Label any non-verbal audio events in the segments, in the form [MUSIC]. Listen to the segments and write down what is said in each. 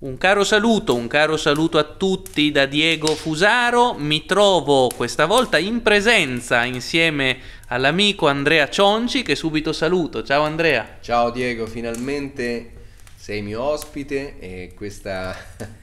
Un caro saluto, un caro saluto a tutti da Diego Fusaro, mi trovo questa volta in presenza insieme all'amico Andrea Cionci che subito saluto, ciao Andrea. Ciao Diego, finalmente sei mio ospite e questa, [LAUGHS]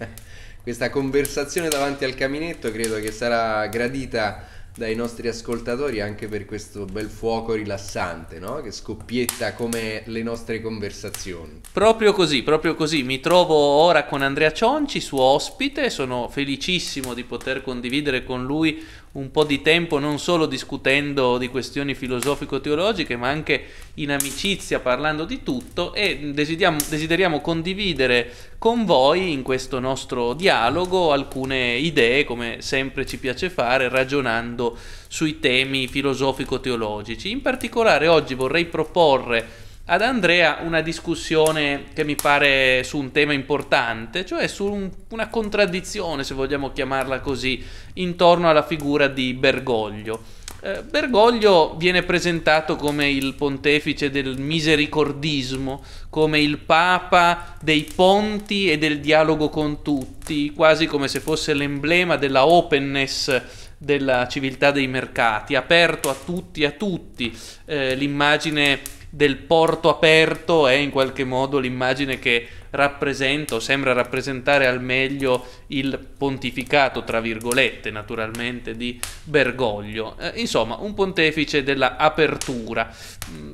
questa conversazione davanti al caminetto credo che sarà gradita dai nostri ascoltatori anche per questo bel fuoco rilassante no? che scoppietta come le nostre conversazioni. Proprio così, proprio così. Mi trovo ora con Andrea Cionci, suo ospite, sono felicissimo di poter condividere con lui un po' di tempo non solo discutendo di questioni filosofico-teologiche, ma anche in amicizia, parlando di tutto e desideriamo, desideriamo condividere con voi in questo nostro dialogo alcune idee, come sempre ci piace fare, ragionando sui temi filosofico-teologici. In particolare oggi vorrei proporre ad Andrea una discussione che mi pare su un tema importante, cioè su un, una contraddizione, se vogliamo chiamarla così, intorno alla figura di Bergoglio. Eh, Bergoglio viene presentato come il pontefice del misericordismo, come il papa dei ponti e del dialogo con tutti, quasi come se fosse l'emblema della openness della civiltà dei mercati, aperto a tutti, a tutti, eh, l'immagine del porto aperto è in qualche modo l'immagine che rappresenta o sembra rappresentare al meglio il pontificato, tra virgolette, naturalmente, di Bergoglio. Eh, insomma, un pontefice della apertura. Mm,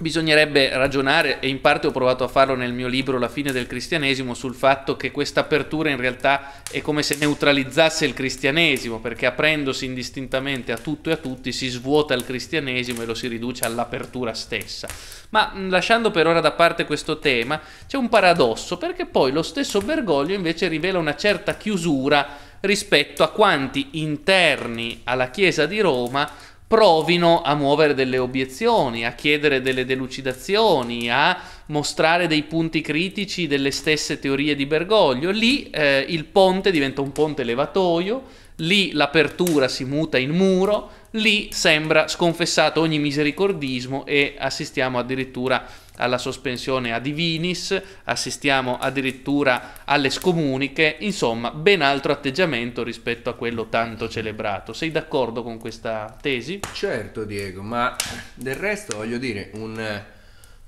bisognerebbe ragionare, e in parte ho provato a farlo nel mio libro La fine del cristianesimo, sul fatto che questa apertura in realtà è come se neutralizzasse il cristianesimo, perché aprendosi indistintamente a tutto e a tutti si svuota il cristianesimo e lo si riduce all'apertura stessa. Ma mm, lasciando per ora da parte questo tema, c'è un paradosso, perché poi lo stesso Bergoglio invece rivela una certa chiusura rispetto a quanti interni alla Chiesa di Roma provino a muovere delle obiezioni, a chiedere delle delucidazioni, a mostrare dei punti critici delle stesse teorie di Bergoglio. Lì eh, il ponte diventa un ponte levatoio, lì l'apertura si muta in muro, lì sembra sconfessato ogni misericordismo e assistiamo addirittura a alla sospensione a Divinis, assistiamo addirittura alle scomuniche, insomma ben altro atteggiamento rispetto a quello tanto celebrato. Sei d'accordo con questa tesi? Certo Diego, ma del resto voglio dire un,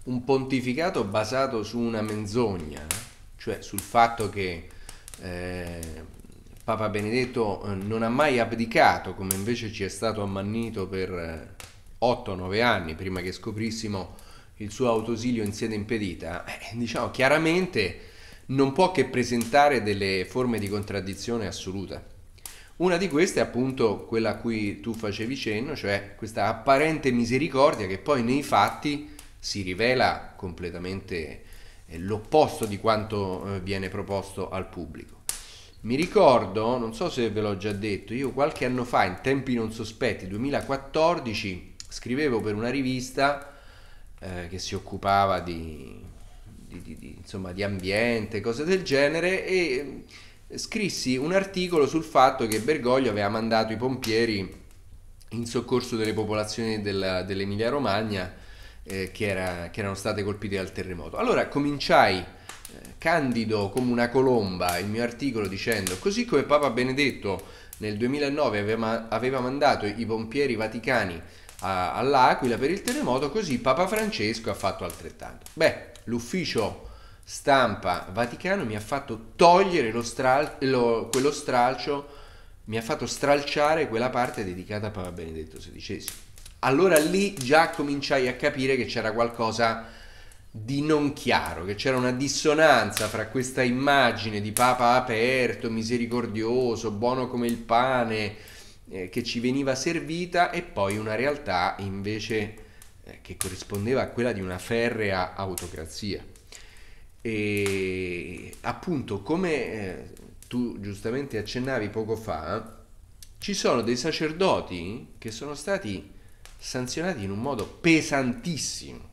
un pontificato basato su una menzogna, cioè sul fatto che... Eh, Papa Benedetto eh, non ha mai abdicato, come invece ci è stato ammannito per 8-9 eh, anni, prima che scoprissimo il suo autosilio in sede impedita, eh, diciamo chiaramente non può che presentare delle forme di contraddizione assoluta. Una di queste è appunto quella a cui tu facevi cenno, cioè questa apparente misericordia che poi nei fatti si rivela completamente eh, l'opposto di quanto eh, viene proposto al pubblico. Mi ricordo, non so se ve l'ho già detto, io qualche anno fa, in tempi non sospetti, 2014, scrivevo per una rivista eh, che si occupava di, di, di, insomma, di, ambiente, cose del genere, e eh, scrissi un articolo sul fatto che Bergoglio aveva mandato i pompieri in soccorso delle popolazioni della, dell'Emilia Romagna eh, che, era, che, erano state colpite dal terremoto. Allora cominciai eh, candido come una colomba il mio articolo dicendo così come Papa Benedetto nel 2009 aveva, aveva mandato i pompieri vaticani all'Aquila per il terremoto, così Papa Francesco ha fatto altrettanto. Beh, l'ufficio stampa Vaticano mi ha fatto togliere lo stral- lo, quello stralcio, mi ha fatto stralciare quella parte dedicata a Papa Benedetto XVI. Allora lì già cominciai a capire che c'era qualcosa di non chiaro, che c'era una dissonanza fra questa immagine di Papa aperto, misericordioso, buono come il pane, eh, che ci veniva servita e poi una realtà invece eh, che corrispondeva a quella di una ferrea autocrazia. E appunto, come eh, tu giustamente accennavi poco fa, ci sono dei sacerdoti che sono stati sanzionati in un modo pesantissimo.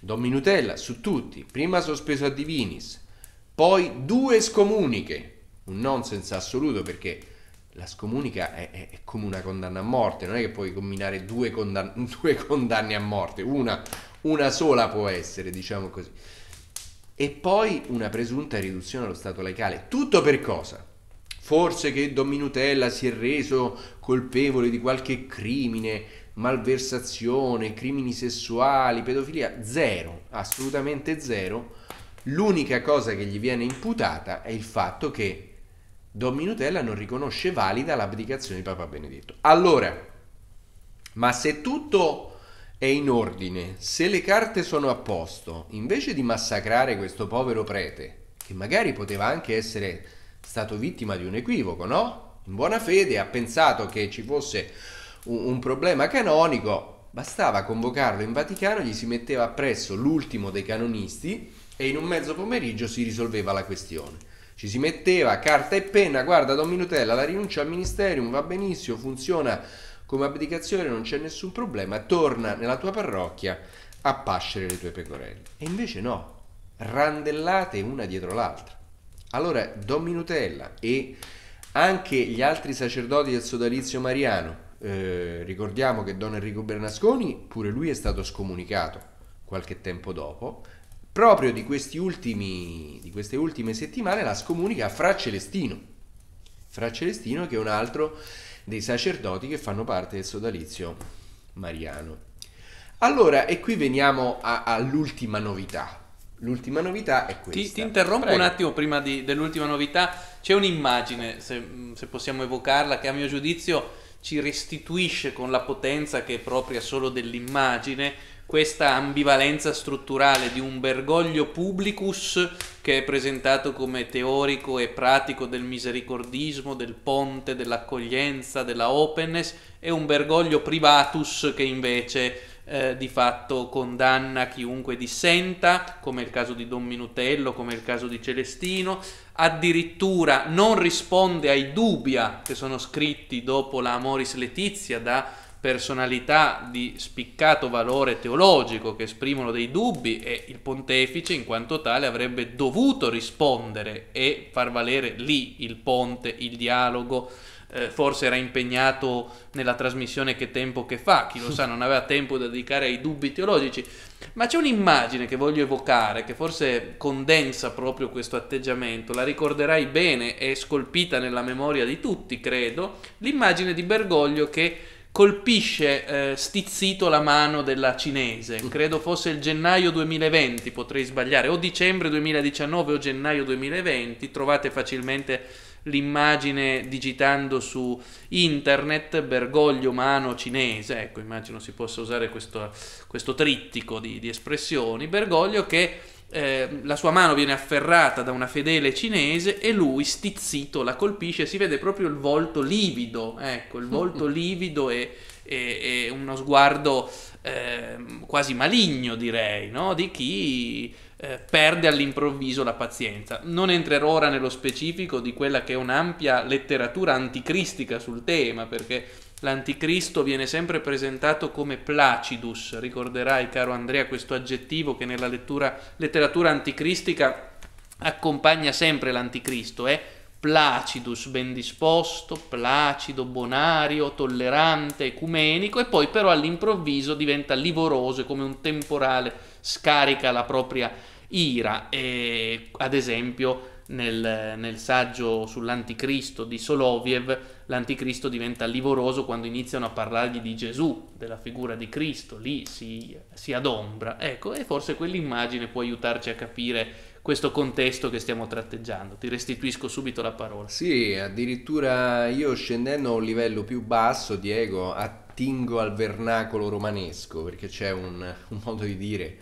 Don Minutella su tutti, prima sospeso a Divinis, poi due scomuniche, un nonsense assoluto perché la scomunica è, è, è, come una condanna a morte, non è che puoi combinare due, condan- [LAUGHS] due condanne a morte, una, una, sola può essere, diciamo così. E poi una presunta riduzione allo stato laicale. Tutto per cosa? Forse che Don Minutella si è reso colpevole di qualche crimine, malversazione, crimini sessuali, pedofilia? Zero, assolutamente zero. L'unica cosa che gli viene imputata è il fatto che Don Minutella non riconosce valida l'abdicazione di Papa Benedetto. Allora, ma se tutto è in ordine, se le carte sono a posto, invece di massacrare questo povero prete, che magari poteva anche essere stato vittima di un equivoco, no? In buona fede ha pensato che ci fosse un, un problema canonico, bastava convocarlo in Vaticano, gli si metteva appresso l'ultimo dei canonisti e in un mezzo pomeriggio si risolveva la questione. Ci si metteva carta e penna, guarda Don Minutella, la rinuncia al ministerium va benissimo, funziona come abdicazione, non c'è nessun problema, torna nella tua parrocchia a pascere le tue pecorelle. E invece no, randellate una dietro l'altra. Allora Don Minutella e anche gli altri sacerdoti del sodalizio mariano, eh, ricordiamo che Don Enrico Bernasconi, pure lui è stato scomunicato qualche tempo dopo, proprio di, ultimi, di queste ultime settimane la scomunica Fra Celestino. Fra Celestino che è un altro dei sacerdoti che fanno parte del sodalizio mariano. Allora, e qui veniamo all'ultima novità. L'ultima novità è questa. Ti, ti interrompo Prego. un attimo prima di, dell'ultima novità. C'è un'immagine, se, se possiamo evocarla, che a mio giudizio ci restituisce con la potenza che è propria solo dell'immagine questa ambivalenza strutturale di un Bergoglio publicus che è presentato come teorico e pratico del misericordismo, del ponte, dell'accoglienza, della openness e un Bergoglio privatus che invece eh, di fatto condanna chiunque dissenta, come il caso di Don Minutello, come il caso di Celestino, addirittura non risponde ai dubbia che sono scritti dopo la Amoris Letizia da personalità di spiccato valore teologico che esprimono dei dubbi e il pontefice in quanto tale avrebbe dovuto rispondere e far valere lì il ponte, il dialogo, eh, forse era impegnato nella trasmissione che tempo che fa, chi lo sa non aveva tempo da dedicare ai dubbi teologici, ma c'è un'immagine che voglio evocare che forse condensa proprio questo atteggiamento, la ricorderai bene, è scolpita nella memoria di tutti credo, l'immagine di Bergoglio che colpisce eh, stizzito la mano della cinese, mm. credo fosse il gennaio 2020, potrei sbagliare, o dicembre 2019 o gennaio 2020, trovate facilmente l'immagine digitando su internet Bergoglio mano cinese, ecco immagino si possa usare questo, questo trittico di, di espressioni, Bergoglio che eh, la sua mano viene afferrata da una fedele cinese e lui, stizzito, la colpisce. Si vede proprio il volto livido, ecco, il volto [LAUGHS] livido e, e, e uno sguardo eh, quasi maligno, direi, no? di chi eh, perde all'improvviso la pazienza. Non entrerò ora nello specifico di quella che è un'ampia letteratura anticristica sul tema, perché l'anticristo viene sempre presentato come placidus, ricorderai caro Andrea questo aggettivo che nella lettura, letteratura anticristica accompagna sempre l'anticristo, è eh? placidus, ben disposto, placido, bonario, tollerante, ecumenico e poi però all'improvviso diventa livoroso e come un temporale scarica la propria ira, e, ad esempio nel, nel saggio sull'anticristo di Soloviev l'anticristo diventa livoroso quando iniziano a parlargli di Gesù, della figura di Cristo, lì si, si adombra. Ecco, e forse quell'immagine può aiutarci a capire questo contesto che stiamo tratteggiando. Ti restituisco subito la parola. Sì, addirittura io scendendo a un livello più basso, Diego, attingo al vernacolo romanesco, perché c'è un, un modo di dire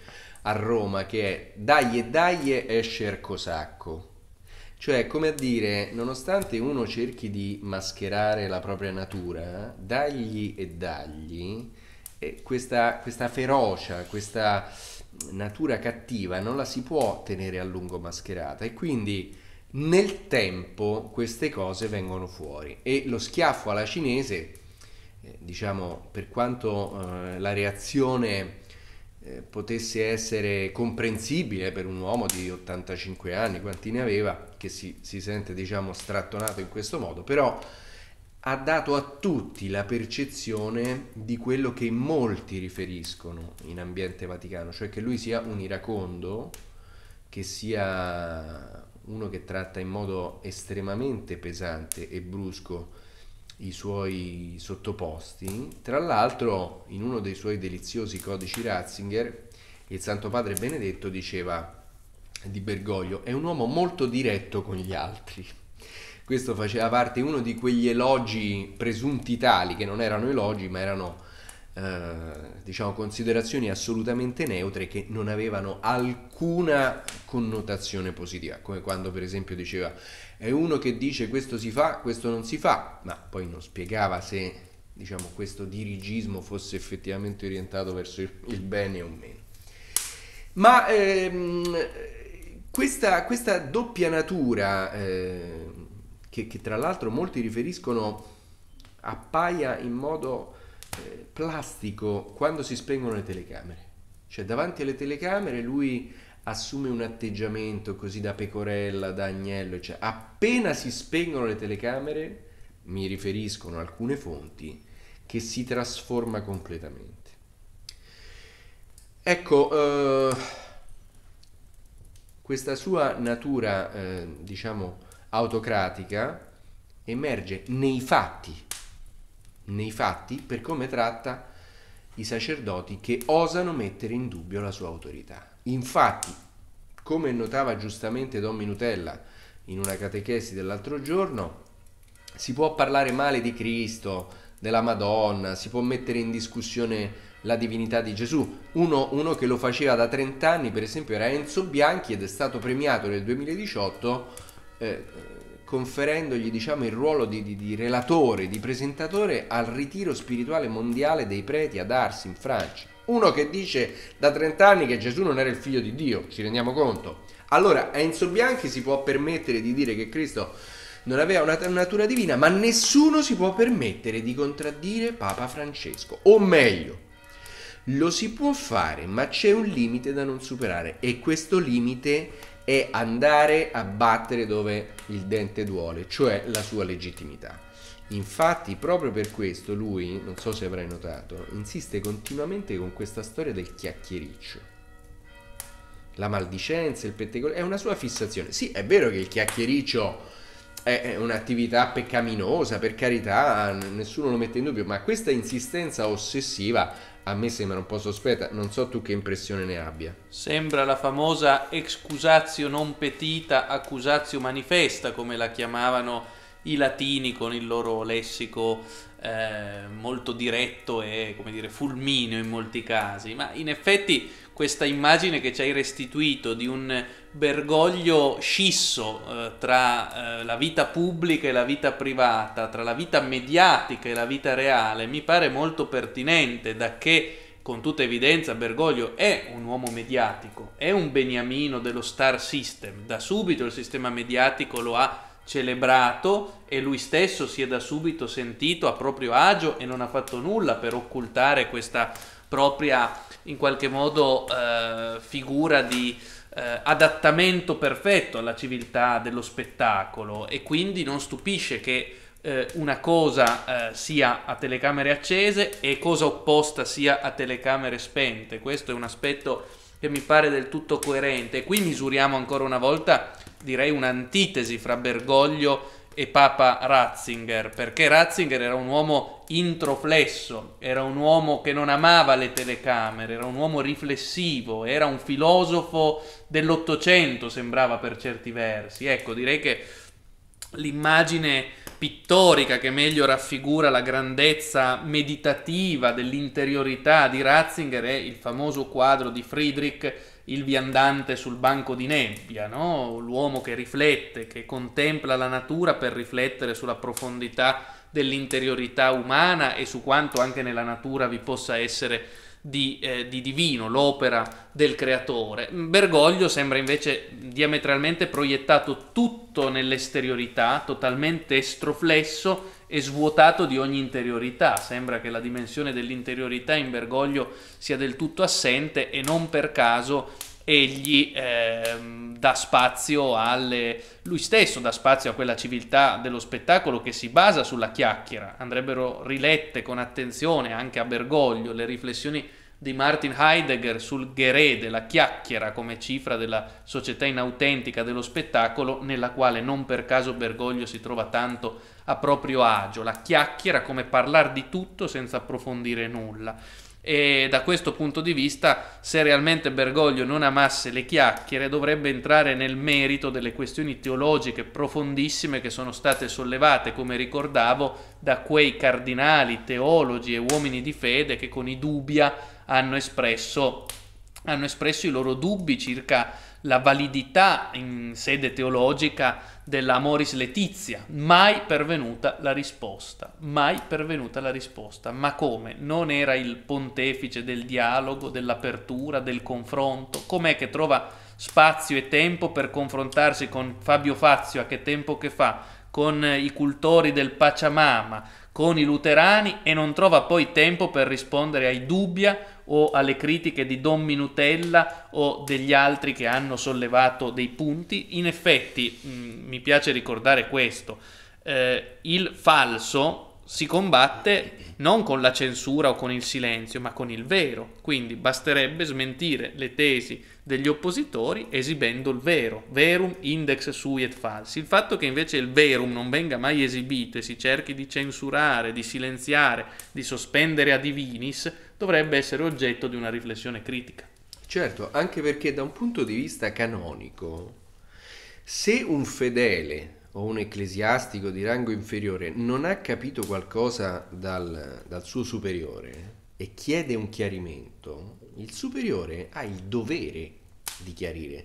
a Roma che è dai e dai e il sacco. Cioè, come a dire, nonostante uno cerchi di mascherare la propria natura, dagli e dagli, eh, questa, questa ferocia, questa natura cattiva non la si può tenere a lungo mascherata e quindi nel tempo queste cose vengono fuori e lo schiaffo alla cinese, eh, diciamo, per quanto eh, la reazione eh, potesse essere comprensibile per un uomo di 85 anni, quanti ne aveva, che si, si sente diciamo strattonato in questo modo, però ha dato a tutti la percezione di quello che molti riferiscono in ambiente vaticano, cioè che lui sia un iracondo, che sia uno che tratta in modo estremamente pesante e brusco i suoi sottoposti. Tra l'altro, in uno dei suoi deliziosi codici Ratzinger, il Santo Padre Benedetto diceva di Bergoglio, è un uomo molto diretto con gli altri. Questo faceva parte uno di quegli elogi presunti tali, che non erano elogi, ma erano eh, diciamo, considerazioni assolutamente neutre che non avevano alcuna connotazione positiva, come quando per esempio diceva è uno che dice questo si fa, questo non si fa, ma poi non spiegava se diciamo, questo dirigismo fosse effettivamente orientato verso il bene o meno. Ma ehm, questa, questa, doppia natura, eh, che, che, tra l'altro molti riferiscono appaia in modo plastico quando si spengono le telecamere. Cioè davanti alle telecamere lui assume un atteggiamento così da pecorella, da agnello, cioè, appena si spengono le telecamere, mi riferiscono alcune fonti, che si trasforma completamente. Ecco, eh, questa sua natura, eh, diciamo, autocratica emerge nei fatti, nei fatti per come tratta i sacerdoti che osano mettere in dubbio la sua autorità. Infatti, come notava giustamente Don Minutella in una catechesi dell'altro giorno, si può parlare male di Cristo, della Madonna, si può mettere in discussione la divinità di Gesù. Uno, uno che lo faceva da 30 anni, per esempio, era Enzo Bianchi ed è stato premiato nel 2018. Eh, conferendogli diciamo, il ruolo di, di, di, relatore, di presentatore al ritiro spirituale mondiale dei preti ad Ars in Francia. Uno che dice da 30 anni che Gesù non era il figlio di Dio, ci rendiamo conto. Allora Enzo Bianchi si può permettere di dire che Cristo non aveva una natura divina, ma nessuno si può permettere di contraddire Papa Francesco. O meglio, lo si può fare, ma c'è un limite da non superare e questo limite è è andare a battere dove il dente duole, cioè la sua legittimità. Infatti, proprio per questo lui, non so se avrai notato, insiste continuamente con questa storia del chiacchiericcio. La maldicenza, il pettegolezzo, è una sua fissazione. Sì, è vero che il chiacchiericcio è un'attività peccaminosa, per carità, nessuno lo mette in dubbio, ma questa insistenza ossessiva a me sembra un po' sospetta, non so tu che impressione ne abbia. Sembra la famosa excusatio non petita, accusatio manifesta, come la chiamavano i latini con il loro lessico eh, molto diretto e, come dire, fulmineo in molti casi, ma in effetti questa immagine che ci hai restituito di un Bergoglio scisso eh, tra eh, la vita pubblica e la vita privata, tra la vita mediatica e la vita reale, mi pare molto pertinente, da che con tutta evidenza Bergoglio è un uomo mediatico, è un beniamino dello star system, da subito il sistema mediatico lo ha celebrato e lui stesso si è da subito sentito a proprio agio e non ha fatto nulla per occultare questa propria in qualche modo eh, figura di eh, adattamento perfetto alla civiltà dello spettacolo e quindi non stupisce che eh, una cosa eh, sia a telecamere accese e cosa opposta sia a telecamere spente. Questo è un aspetto che mi pare del tutto coerente. E qui misuriamo ancora una volta, direi, un'antitesi fra Bergoglio e Papa Ratzinger, perché Ratzinger era un uomo introflesso, era un uomo che non amava le telecamere, era un uomo riflessivo, era un filosofo dell'Ottocento, sembrava per certi versi. Ecco, direi che l'immagine pittorica che meglio raffigura la grandezza meditativa dell'interiorità di Ratzinger è il famoso quadro di Friedrich il viandante sul banco di nebbia, no? l'uomo che riflette, che contempla la natura per riflettere sulla profondità dell'interiorità umana e su quanto anche nella natura vi possa essere di, eh, di divino, l'opera del creatore. Bergoglio sembra invece diametralmente proiettato tutto nell'esteriorità, totalmente estroflesso, e svuotato di ogni interiorità. Sembra che la dimensione dell'interiorità in Bergoglio sia del tutto assente e non per caso egli ehm, dà spazio alle lui stesso dà spazio a quella civiltà dello spettacolo che si basa sulla chiacchiera. Andrebbero rilette con attenzione anche a Bergoglio le riflessioni di Martin Heidegger sul gerede, la chiacchiera come cifra della società inautentica dello spettacolo nella quale non per caso Bergoglio si trova tanto a proprio agio, la chiacchiera come parlare di tutto senza approfondire nulla. E da questo punto di vista, se realmente Bergoglio non amasse le chiacchiere, dovrebbe entrare nel merito delle questioni teologiche profondissime che sono state sollevate, come ricordavo, da quei cardinali, teologi e uomini di fede che con i dubbia hanno espresso, hanno espresso i loro dubbi circa la validità in sede teologica dell'amoris Letizia. Mai pervenuta la risposta, mai pervenuta la risposta. Ma come? Non era il pontefice del dialogo, dell'apertura, del confronto? Com'è che trova spazio e tempo per confrontarsi con Fabio Fazio, a che tempo che fa, con i cultori del Pachamama, con i luterani e non trova poi tempo per rispondere ai dubbia o alle critiche di Don Minutella o degli altri che hanno sollevato dei punti. In effetti, mh, mm, mi piace ricordare questo, eh, il falso si combatte non con la censura o con il silenzio, ma con il vero. Quindi basterebbe smentire le tesi degli oppositori esibendo il vero, verum index sui et falsi. Il fatto che invece il verum non venga mai esibito e si cerchi di censurare, di silenziare, di sospendere a divinis, dovrebbe essere oggetto di una riflessione critica. Certo, anche perché da un punto di vista canonico, se un fedele o un ecclesiastico di rango inferiore non ha capito qualcosa dal, dal suo superiore e chiede un chiarimento, il superiore ha il dovere di chiarire.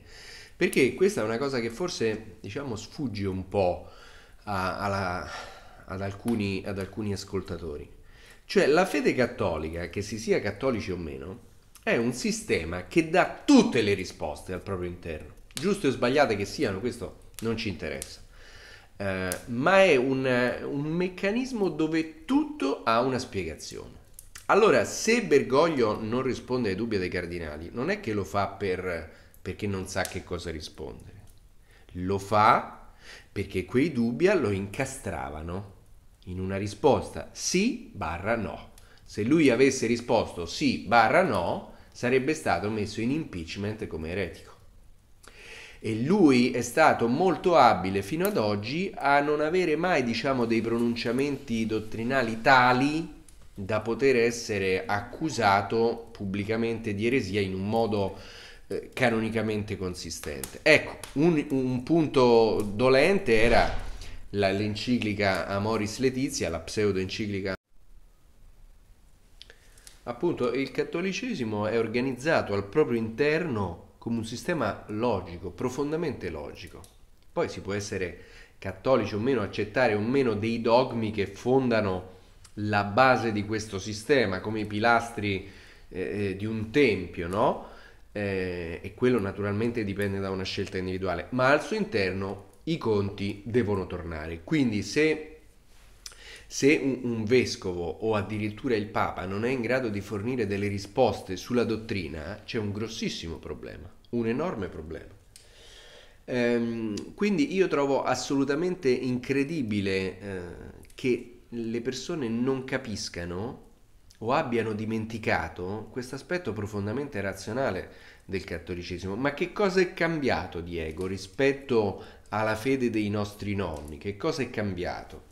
Perché questa è una cosa che forse diciamo sfugge un po' a, alla, ad, alcuni, ad alcuni ascoltatori. Cioè la fede cattolica, che si sia cattolici o meno, è un sistema che dà tutte le risposte al proprio interno. Giuste o sbagliate che siano, questo non ci interessa. Eh, ma è un, un meccanismo dove tutto ha una spiegazione. Allora, se Bergoglio non risponde ai dubbi dei cardinali, non è che lo fa per, perché non sa che cosa rispondere. Lo fa perché quei dubbi lo incastravano in una risposta sì barra no. Se lui avesse risposto sì barra no, sarebbe stato messo in impeachment come eretico. E lui è stato molto abile fino ad oggi a non avere mai, diciamo, dei pronunciamenti dottrinali tali da poter essere accusato pubblicamente di eresia in un modo eh, canonicamente consistente. Ecco, un, un punto dolente era la, l'enciclica Amoris Letizia, la pseudo-enciclica. Appunto, il cattolicesimo è organizzato al proprio interno come un sistema logico, profondamente logico. Poi si può essere cattolici o meno, accettare o meno dei dogmi che fondano la base di questo sistema, come i pilastri eh, eh, di un tempio, no? Eh, e quello naturalmente dipende da una scelta individuale, ma al suo interno i conti devono tornare. Quindi se, se un, un vescovo o addirittura il Papa non è in grado di fornire delle risposte sulla dottrina, c'è un grossissimo problema, un enorme problema ehm, quindi io trovo assolutamente incredibile eh, che le persone non capiscano o abbiano dimenticato questo aspetto profondamente razionale del cattolicesimo. Ma che cosa è cambiato, Diego, rispetto alla fede dei nostri nonni? Che cosa è cambiato?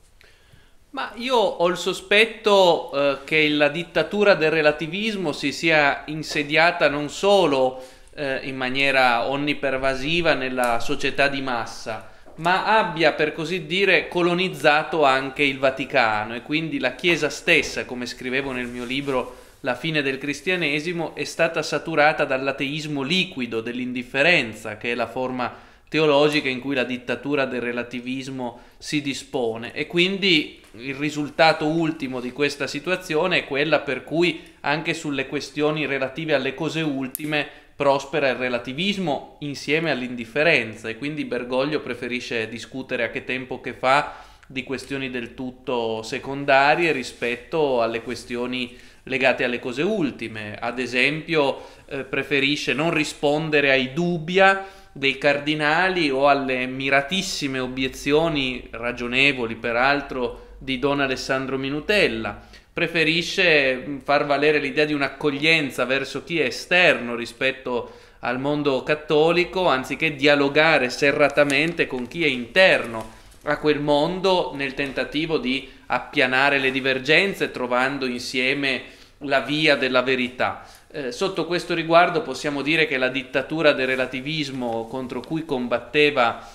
Ma io ho il sospetto eh, che la dittatura del relativismo si sia insediata non solo eh, in maniera onnipervasiva nella società di massa, ma abbia per così dire colonizzato anche il Vaticano e quindi la Chiesa stessa, come scrivevo nel mio libro La fine del cristianesimo, è stata saturata dall'ateismo liquido, dell'indifferenza, che è la forma teologica in cui la dittatura del relativismo si dispone e quindi il risultato ultimo di questa situazione è quella per cui anche sulle questioni relative alle cose ultime prospera il relativismo insieme all'indifferenza e quindi Bergoglio preferisce discutere a che tempo che fa di questioni del tutto secondarie rispetto alle questioni legate alle cose ultime. Ad esempio eh, preferisce non rispondere ai dubbia dei cardinali o alle miratissime obiezioni ragionevoli peraltro di Don Alessandro Minutella preferisce mm, far valere l'idea di un'accoglienza verso chi è esterno rispetto al mondo cattolico, anziché dialogare serratamente con chi è interno a quel mondo nel tentativo di appianare le divergenze, trovando insieme la via della verità. Eh, sotto questo riguardo possiamo dire che la dittatura del relativismo contro cui combatteva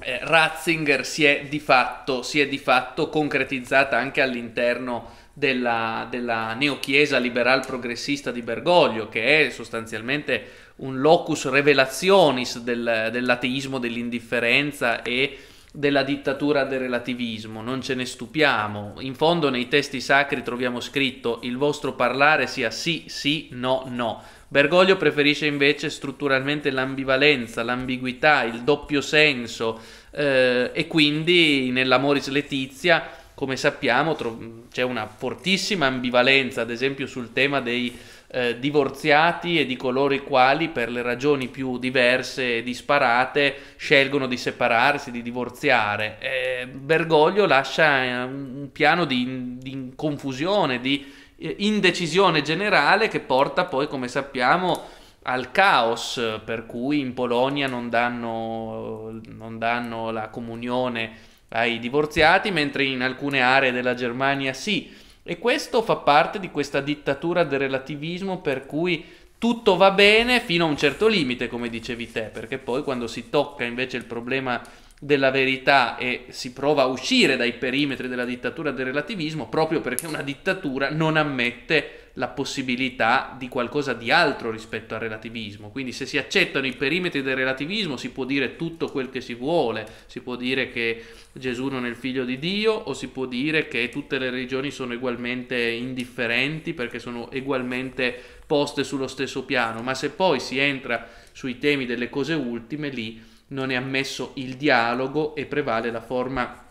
eh, Ratzinger si è, fatto, si è, di fatto, concretizzata anche all'interno della, della neochiesa liberal progressista di Bergoglio, che è sostanzialmente un locus revelationis del, dell'ateismo, dell'indifferenza e della dittatura del relativismo, non ce ne stupiamo. In fondo nei testi sacri troviamo scritto il vostro parlare sia sì, sì, no, no. Bergoglio preferisce invece strutturalmente l'ambivalenza, l'ambiguità, il doppio senso eh, e quindi nell'Amoris Letizia come sappiamo tro- c'è una fortissima ambivalenza, ad esempio sul tema dei eh, divorziati e di coloro i quali per le ragioni più diverse e disparate scelgono di separarsi, di divorziare. Eh, Bergoglio lascia eh, un piano di, di confusione, di eh, indecisione generale che porta poi, come sappiamo, al caos, per cui in Polonia non danno, non danno la comunione ai divorziati, mentre in alcune aree della Germania sì. E questo fa parte di questa dittatura del relativismo per cui tutto va bene fino a un certo limite, come dicevi te, perché poi quando si tocca invece il problema della verità e si prova a uscire dai perimetri della dittatura del relativismo, proprio perché una dittatura non ammette la possibilità di qualcosa di altro rispetto al relativismo. Quindi se si accettano i perimetri del relativismo si può dire tutto quel che si vuole, si può dire che Gesù non è il figlio di Dio o si può dire che tutte le religioni sono ugualmente indifferenti perché sono ugualmente poste sullo stesso piano, ma se poi si entra sui temi delle cose ultime lì non è ammesso il dialogo e prevale la forma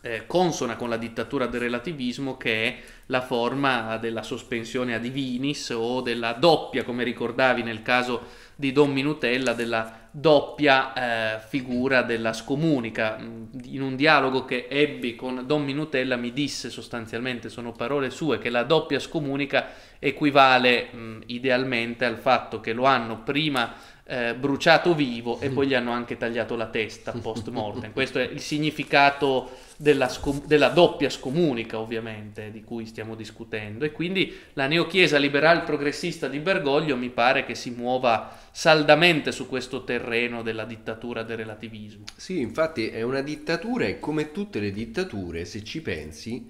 eh, consona con la dittatura del relativismo che è la forma della sospensione ad divinis o della doppia, come ricordavi nel caso di Don Minutella, della doppia eh, figura della scomunica. Mm, in un dialogo che ebbi con Don Minutella mi disse sostanzialmente, sono parole sue, che la doppia scomunica equivale mh, mm, idealmente al fatto che lo hanno prima eh, bruciato vivo e mm. poi gli hanno anche tagliato la testa [LAUGHS] post mortem. Questo è il significato della, scom- della doppia scomunica, ovviamente, di cui stiamo discutendo. E quindi la neochiesa liberal progressista di Bergoglio mi pare che si muova saldamente su questo terreno della dittatura del relativismo. Sì, infatti è una dittatura e come tutte le dittature, se ci pensi,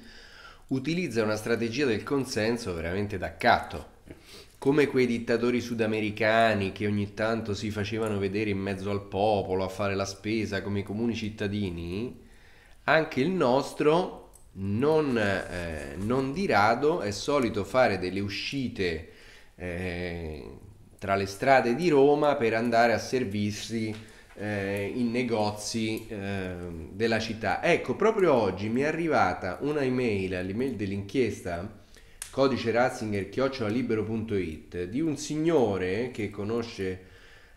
utilizza una strategia del consenso veramente d'accatto come quei dittatori sudamericani che ogni tanto si facevano vedere in mezzo al popolo a fare la spesa come i comuni cittadini, anche il nostro non, eh, non di rado è solito fare delle uscite eh, tra le strade di Roma per andare a servirsi eh, in negozi eh, della città. Ecco, proprio oggi mi è arrivata una email all'email dell'inchiesta codice Ratzinger libero.it di un signore che conosce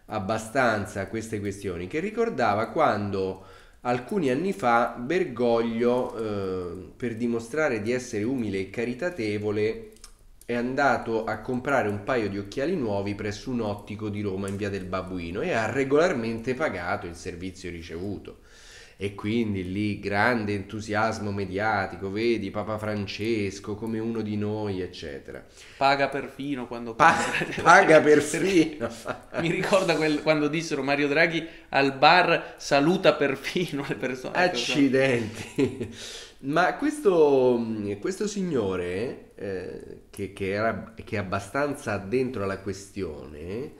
abbastanza queste questioni che ricordava quando alcuni anni fa Bergoglio eh, per dimostrare di essere umile e caritatevole è andato a comprare un paio di occhiali nuovi presso un ottico di Roma in via del Babuino e ha regolarmente pagato il servizio ricevuto e quindi lì grande entusiasmo mediatico, vedi Papa Francesco come uno di noi, eccetera. Paga perfino quando... Pa- [LAUGHS] paga perfino. [LAUGHS] Mi ricorda quel, quando dissero Mario Draghi al bar saluta perfino le persone. Ecco, Accidenti. [LAUGHS] Ma questo, questo signore, eh, che, che, era, che è abbastanza dentro alla questione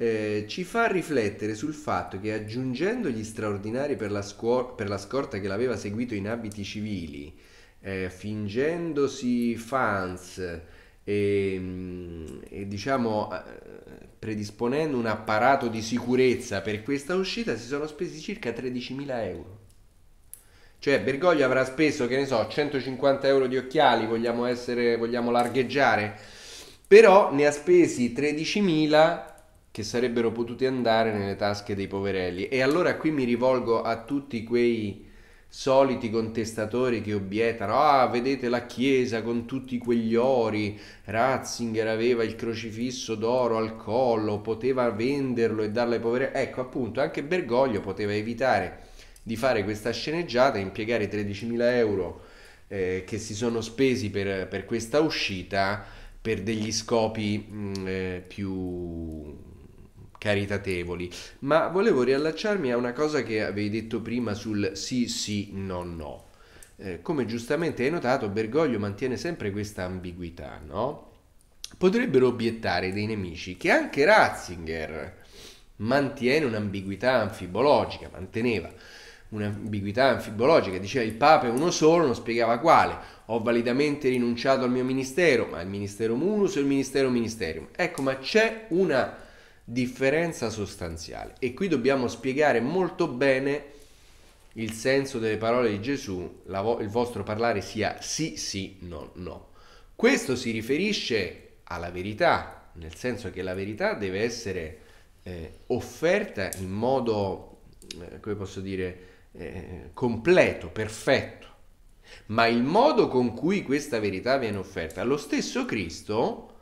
eh, ci fa riflettere sul fatto che aggiungendo gli straordinari per la, scuor- per la scorta che l'aveva seguito in abiti civili, eh, fingendosi fans e, ehm, e diciamo eh, predisponendo un apparato di sicurezza per questa uscita, si sono spesi circa 13.000 euro. Cioè, Bergoglio avrà speso, che ne so, 150 euro di occhiali, vogliamo, essere, vogliamo largheggiare, però ne ha spesi 13.000 che sarebbero potuti andare nelle tasche dei poverelli. E allora qui mi rivolgo a tutti quei soliti contestatori che obiettano ah vedete la chiesa con tutti quegli ori Ratzinger aveva il crocifisso d'oro al collo poteva venderlo e darlo ai poverelli. ecco appunto anche Bergoglio poteva evitare di fare questa sceneggiata e impiegare 13.000 euro eh, che si sono spesi per, per, questa uscita per degli scopi mh, mm, eh, più caritatevoli. Ma volevo riallacciarmi a una cosa che avevi detto prima sul sì sì no no. Eh, come giustamente hai notato, Bergoglio mantiene sempre questa ambiguità, no? Potrebbero obiettare dei nemici che anche Ratzinger mantiene un'ambiguità anfibologica, manteneva un'ambiguità anfibologica, diceva il Papa è uno solo, non spiegava quale, ho validamente rinunciato al mio ministero, ma il ministero munus o il ministero ministerium. Ecco, ma c'è una differenza sostanziale. E qui dobbiamo spiegare molto bene il senso delle parole di Gesù, vo- il vostro parlare sia sì, sì, no, no. Questo si riferisce alla verità, nel senso che la verità deve essere eh, offerta in modo, eh, come posso dire, eh, completo, perfetto. Ma il modo con cui questa verità viene offerta, lo stesso Cristo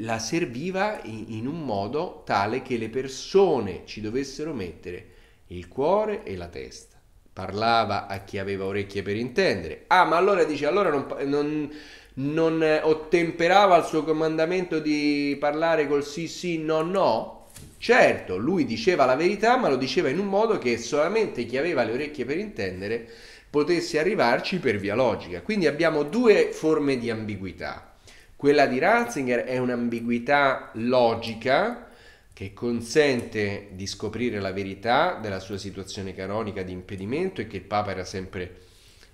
la serviva in, in un modo tale che le persone ci dovessero mettere il cuore e la testa parlava a chi aveva orecchie per intendere. Ah, ma allora dice, allora non, non, non, eh, ottemperava al suo comandamento di parlare col sì sì no no? Certo, lui diceva la verità, ma lo diceva in un modo che solamente chi aveva le orecchie per intendere potesse arrivarci per via logica. Quindi abbiamo due forme di ambiguità. Quella di Ratzinger è un'ambiguità logica che consente di scoprire la verità della sua situazione canonica di impedimento e che il Papa era sempre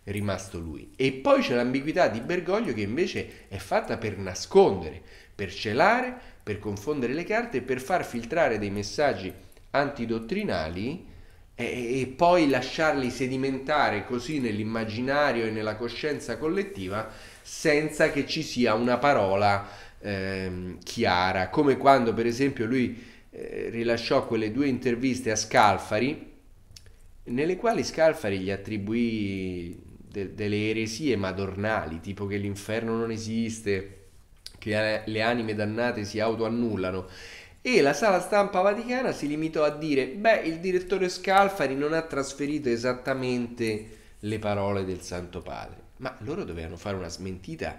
rimasto lui. E poi c'è l'ambiguità di Bergoglio che invece è fatta per nascondere, per celare, per confondere le carte per far filtrare dei messaggi antidottrinali e, e poi lasciarli sedimentare così nell'immaginario e nella coscienza collettiva senza che ci sia una parola ehm, chiara, come quando per esempio lui eh, rilasciò quelle due interviste a Scalfari, nelle quali Scalfari gli attribuì de- delle eresie madornali, tipo che l'inferno non esiste, che le anime dannate si autoannullano e la sala stampa vaticana si limitò a dire beh il direttore Scalfari non ha trasferito esattamente le parole del Santo Padre ma loro dovevano fare una smentita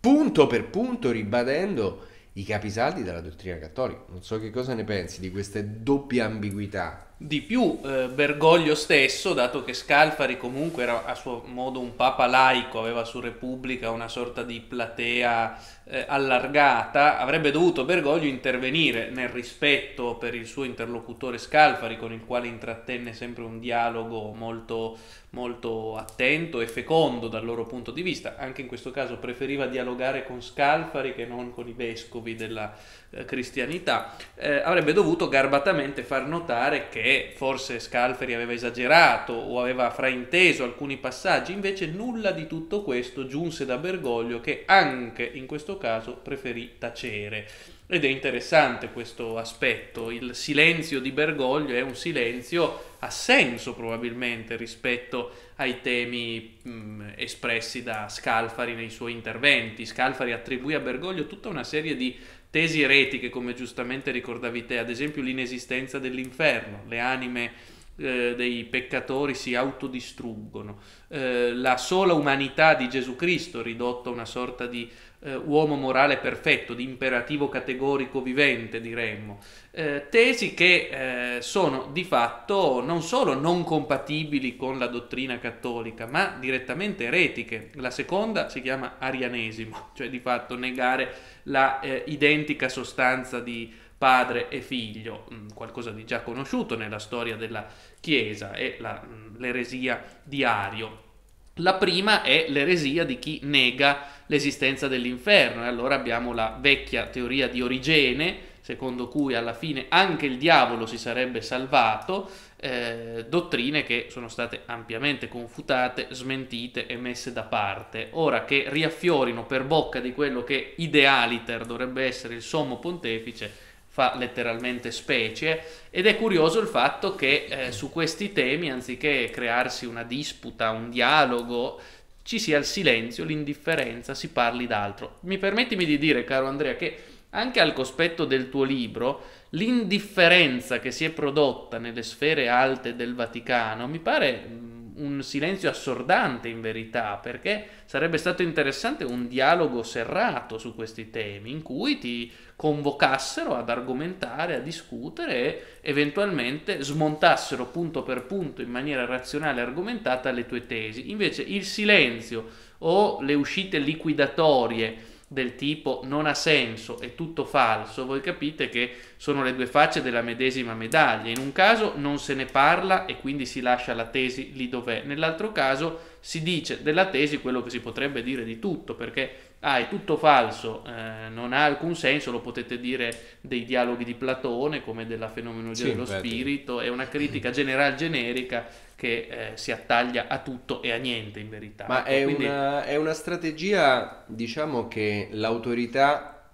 punto per punto ribadendo i capisaldi della dottrina cattolica. Non so che cosa ne pensi di queste doppie ambiguità. Di più eh, Bergoglio stesso, dato che Scalfari comunque era a suo modo un papa laico, aveva su Repubblica una sorta di platea eh, allargata, avrebbe dovuto Bergoglio intervenire nel rispetto per il suo interlocutore Scalfari, con il quale intrattenne sempre un dialogo molto, molto attento e fecondo dal loro punto di vista. Anche in questo caso preferiva dialogare con Scalfari che non con i vescovi della eh, cristianità. Eh, avrebbe dovuto garbatamente far notare che e forse Scalferi aveva esagerato o aveva frainteso alcuni passaggi, invece nulla di tutto questo giunse da Bergoglio che anche in questo caso preferì tacere. Ed è interessante questo aspetto, il silenzio di Bergoglio è un silenzio a senso probabilmente rispetto ai temi mh, espressi da Scalfari nei suoi interventi. Scalfari attribuì a Bergoglio tutta una serie di Tesi eretiche, come giustamente ricordavi te, ad esempio l'inesistenza dell'inferno, le anime eh, dei peccatori si autodistruggono, eh, la sola umanità di Gesù Cristo ridotta a una sorta di eh, uomo morale perfetto, di imperativo categorico vivente, diremmo, eh, tesi che eh, sono di fatto non solo non compatibili con la dottrina cattolica, ma direttamente eretiche. La seconda si chiama arianesimo, [LAUGHS] cioè di fatto negare la eh, identica sostanza di padre e figlio, mm, qualcosa di già conosciuto nella storia della Chiesa, è la, mm, l'eresia di Ario la prima è l'eresia di chi nega l'esistenza dell'inferno e allora abbiamo la vecchia teoria di Origene, secondo cui alla fine anche il diavolo si sarebbe salvato, eh, dottrine che sono state ampiamente confutate, smentite e messe da parte. Ora che riaffiorino per bocca di quello che idealiter dovrebbe essere il sommo pontefice, fa letteralmente specie ed è curioso il fatto che eh, su questi temi, anziché crearsi una disputa, un dialogo, ci sia il silenzio, l'indifferenza, si parli d'altro. Mi permettimi di dire, caro Andrea, che anche al cospetto del tuo libro, l'indifferenza che si è prodotta nelle sfere alte del Vaticano mi pare mm, un silenzio assordante in verità, perché sarebbe stato interessante un dialogo serrato su questi temi, in cui ti convocassero ad argomentare, a discutere e eventualmente smontassero punto per punto in maniera razionale e argomentata le tue tesi. Invece il silenzio o le uscite liquidatorie del tipo non ha senso, è tutto falso, voi capite che sono le due facce della medesima medaglia. In un caso non se ne parla e quindi si lascia la tesi lì dov'è, nell'altro caso si dice della tesi quello che si potrebbe dire di tutto, perché ah è tutto falso, eh, non ha alcun senso, lo potete dire dei dialoghi di Platone come della fenomenologia sì, dello infatti. spirito, è una critica [LAUGHS] generale generica che eh, si attaglia a tutto e a niente in verità. Ma è, Quindi... una, è una, strategia, diciamo, che l'autorità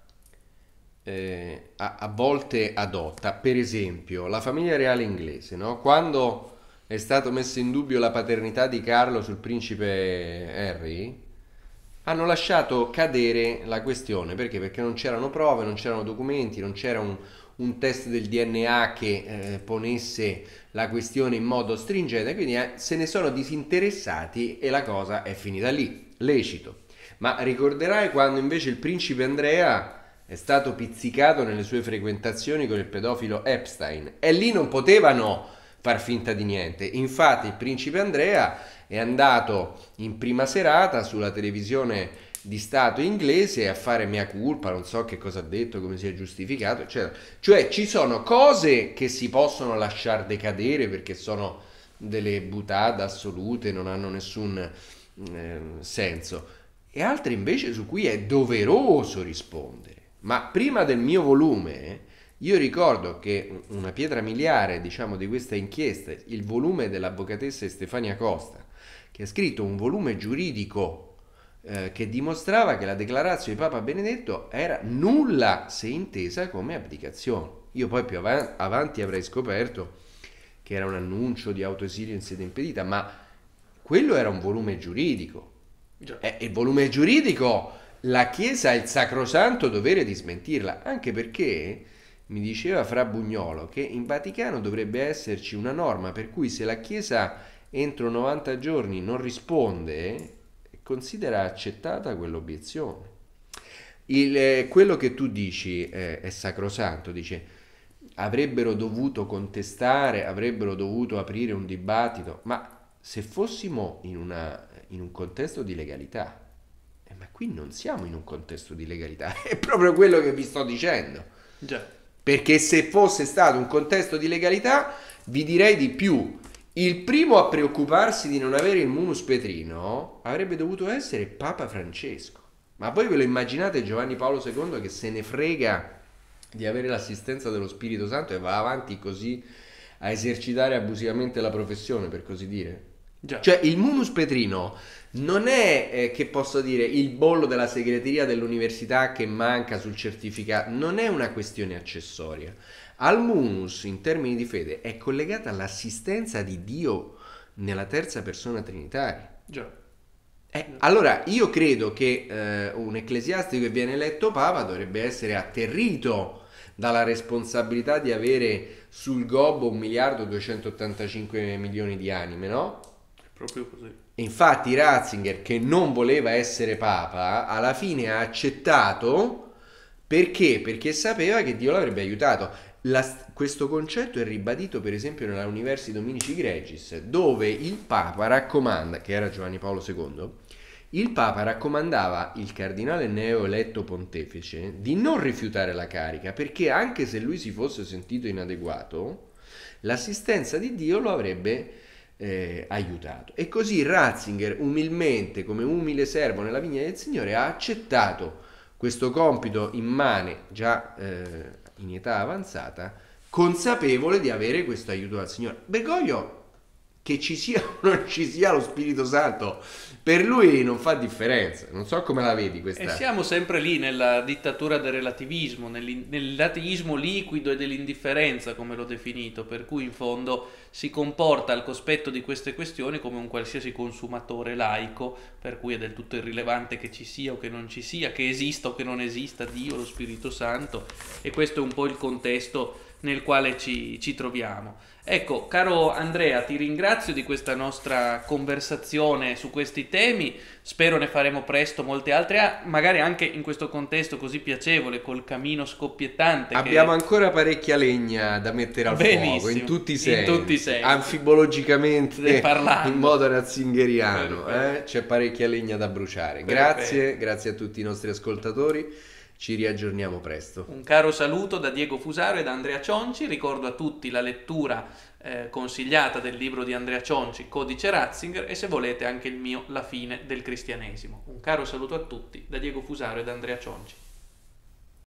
eh, a, a, volte adotta, per esempio la famiglia reale inglese, no? quando è stato messo in dubbio la paternità di Carlo sul principe Harry, hanno lasciato cadere la questione perché? Perché non c'erano prove, non c'erano documenti, non c'era un, un test del DNA che eh, ponesse la questione in modo stringente, quindi eh, se ne sono disinteressati e la cosa è finita lì, lecito. Ma ricorderai quando invece il principe Andrea è stato pizzicato nelle sue frequentazioni con il pedofilo Epstein e lì non potevano far finta di niente. Infatti il principe Andrea è andato in prima serata sulla televisione di Stato inglese a fare mia colpa, non so che cosa ha detto, come si è giustificato, eccetera. Cioè ci sono cose che si possono lasciar decadere perché sono delle butade assolute, non hanno nessun eh, senso, e altre invece su cui è doveroso rispondere. Ma prima del mio volume io ricordo che una pietra miliare, diciamo, di questa inchiesta, il volume dell'avvocatessa Stefania Costa, che ha scritto un volume giuridico eh, che dimostrava che la declarazione di Papa Benedetto era nulla se intesa come abdicazione. Io poi più av- avanti avrei scoperto che era un annuncio di autoesilio in sede impedita, ma quello era un volume giuridico. E eh, il volume giuridico la Chiesa ha il sacrosanto dovere di smentirla, anche perché mi diceva Fra Bugnolo che in Vaticano dovrebbe esserci una norma per cui se la Chiesa entro 90 giorni non risponde, considera accettata quell'obiezione. Il, eh, quello che tu dici eh, è sacrosanto, dice avrebbero dovuto contestare, avrebbero dovuto aprire un dibattito, ma se fossimo in, una, in un contesto di legalità, eh, ma qui non siamo in un contesto di legalità, [LAUGHS] è proprio quello che vi sto dicendo. Già. Perché se fosse stato un contesto di legalità, vi direi di più. Il primo a preoccuparsi di non avere il munus petrino avrebbe dovuto essere Papa Francesco. Ma voi ve lo immaginate Giovanni Paolo II che se ne frega di avere l'assistenza dello Spirito Santo e va avanti così a esercitare abusivamente la professione, per così dire? Già. Cioè il munus petrino non è, eh, che posso dire, il bollo della segreteria dell'università che manca sul certificato, non è una questione accessoria. Al munus, in termini di fede, è collegata all'assistenza di Dio nella terza persona trinitaria. Già. Eh, allora, io credo che eh, un ecclesiastico che viene eletto Papa dovrebbe essere atterrito dalla responsabilità di avere sul gobbo 1 miliardo 285 milioni di anime, no? Proprio così. Infatti Ratzinger, che non voleva essere papa, alla fine ha accettato perché? Perché sapeva che Dio l'avrebbe aiutato. La, questo concetto è ribadito per esempio nella Universi Dominici Gregis, dove il Papa raccomanda, che era Giovanni Paolo II, il Papa raccomandava il cardinale neoeletto pontefice di non rifiutare la carica perché anche se lui si fosse sentito inadeguato, l'assistenza di Dio lo avrebbe eh, aiutato. E così Ratzinger, umilmente, come umile servo nella vigna del Signore, ha accettato questo compito immane, già eh, in età avanzata, consapevole di avere questo aiuto dal Signore. Bergoglio che ci sia o non ci sia lo Spirito Santo, per lui non fa differenza. Non so come la vedi questa. E siamo sempre lì nella dittatura del relativismo, nell'ateismo liquido e dell'indifferenza, come l'ho definito, per cui in fondo si comporta al cospetto di queste questioni come un qualsiasi consumatore laico, per cui è del tutto irrilevante che ci sia o che non ci sia, che esista o che non esista Dio, lo Spirito Santo, e questo è un po' il contesto nel quale ci, ci troviamo. Ecco, caro Andrea, ti ringrazio di questa nostra conversazione su questi temi, spero ne faremo presto molte altre, magari anche in questo contesto così piacevole, col camino scoppiettante. Abbiamo che... ancora parecchia legna da mettere al Benissimo, fuoco, in tutti i sensi, in tutti i sensi. anfibologicamente, parlando. in modo razzingheriano, eh? c'è parecchia legna da bruciare. Grazie, grazie a tutti i nostri ascoltatori. Ci riaggiorniamo presto. Un caro saluto da Diego Fusaro e da Andrea Cionci. Ricordo a tutti la lettura eh, consigliata del libro di Andrea Cionci, Codice Ratzinger, e se volete anche il mio La fine del cristianesimo. Un caro saluto a tutti da Diego Fusaro e da Andrea Cionci.